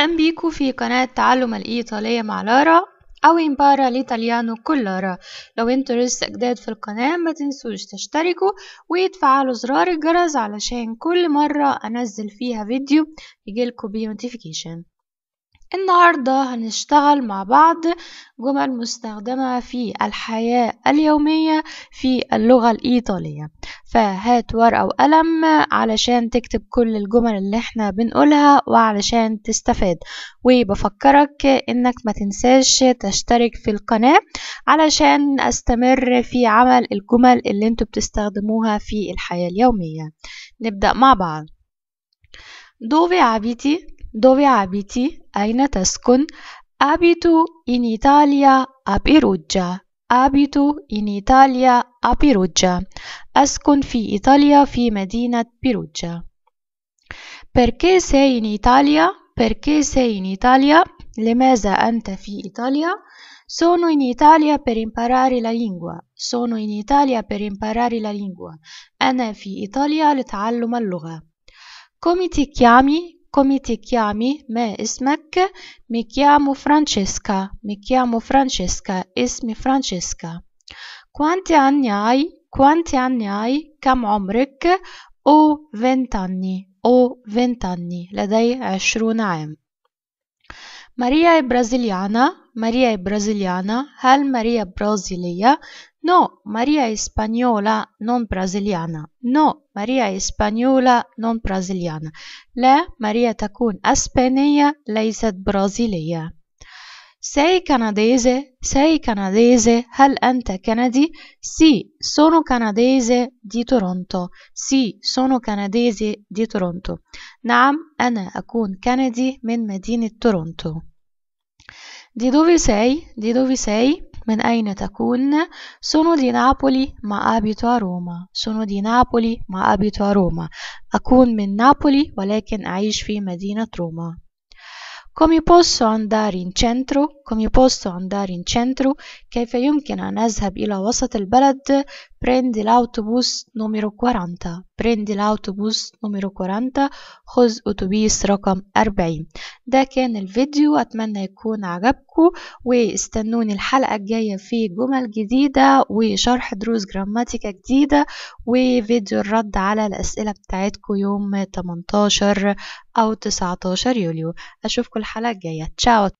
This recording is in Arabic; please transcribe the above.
أهلا بيكم في قناة تعلم الإيطالية مع لارا أو إمبارا لإيطاليانو كل لارا لو انتوا لسه جداد في القناة ما تنسوش تشتركوا وتفعلوا زرار الجرس علشان كل مرة أنزل فيها فيديو يجيلكوا بيه نوتيفيكيشن النهاردة هنشتغل مع بعض جمل مستخدمة في الحياة اليومية في اللغة الإيطالية فهات ورقة وقلم علشان تكتب كل الجمل اللي احنا بنقولها وعلشان تستفاد وبفكرك انك ما تنساش تشترك في القناة علشان استمر في عمل الجمل اللي انتوا بتستخدموها في الحياة اليومية نبدأ مع بعض دوبي عبيتي Dove abiti? أين تسكن؟ Abito in Italia a Perugia. Abito in Italia a Perugia. أسكن في إيطاليا في مدينة بيروجيا. Perché sei in Italia? Perché sei in Italia? لماذا أنت في إيطاليا؟ Sono in Italia per imparare la lingua. Sono in Italia per imparare la lingua. أنا في إيطاليا لتعلم اللغة. Come ti chiami? come ti chiami? Me اسمك؟ Mi chiamo Francesca. Mi chiamo Francesca. اسمي Francesca. Quanti anni hai? Quanti anni hai? كم عمرك؟ أو vent'anni. أو vent'anni. لدي عشرون Maria è brasiliana. Maria è brasiliana, hal Maria brasileia, no, Maria è spagnola, non brasiliana, no, Maria è spagnola, non brasiliana, لا Maria تكون أسبانية ليست برازيلية. Sei canadese? Sei canadese? Hal anta canadi? Sì, sono canadese di Toronto. Sì, sono canadese di Toronto. نعم, أنا أكون كندي من مدينة Toronto. دي دوفيساي دي ساي من أين تكون؟ سونو دي نابولي ما أبيتو روما سونو دي نابولي ما أبيتو روما أكون من نابولي ولكن أعيش في مدينة روما كومي بوسو أندارين تشنترو كومي بوسو أندارين تشنترو كيف يمكن أن أذهب إلى وسط البلد؟ بريندي الأوتوبوس نوميرو 40 بريندي الأوتوبوس نوميرو كورانتا خذ أوتوبيس رقم أربعين ده كان الفيديو أتمنى يكون عجبكم واستنوني الحلقة الجاية في جمل جديدة وشرح دروس جراماتيكا جديدة وفيديو الرد على الأسئلة بتاعتكم يوم 18 أو 19 يوليو أشوفكم الحلقة الجاية تشاو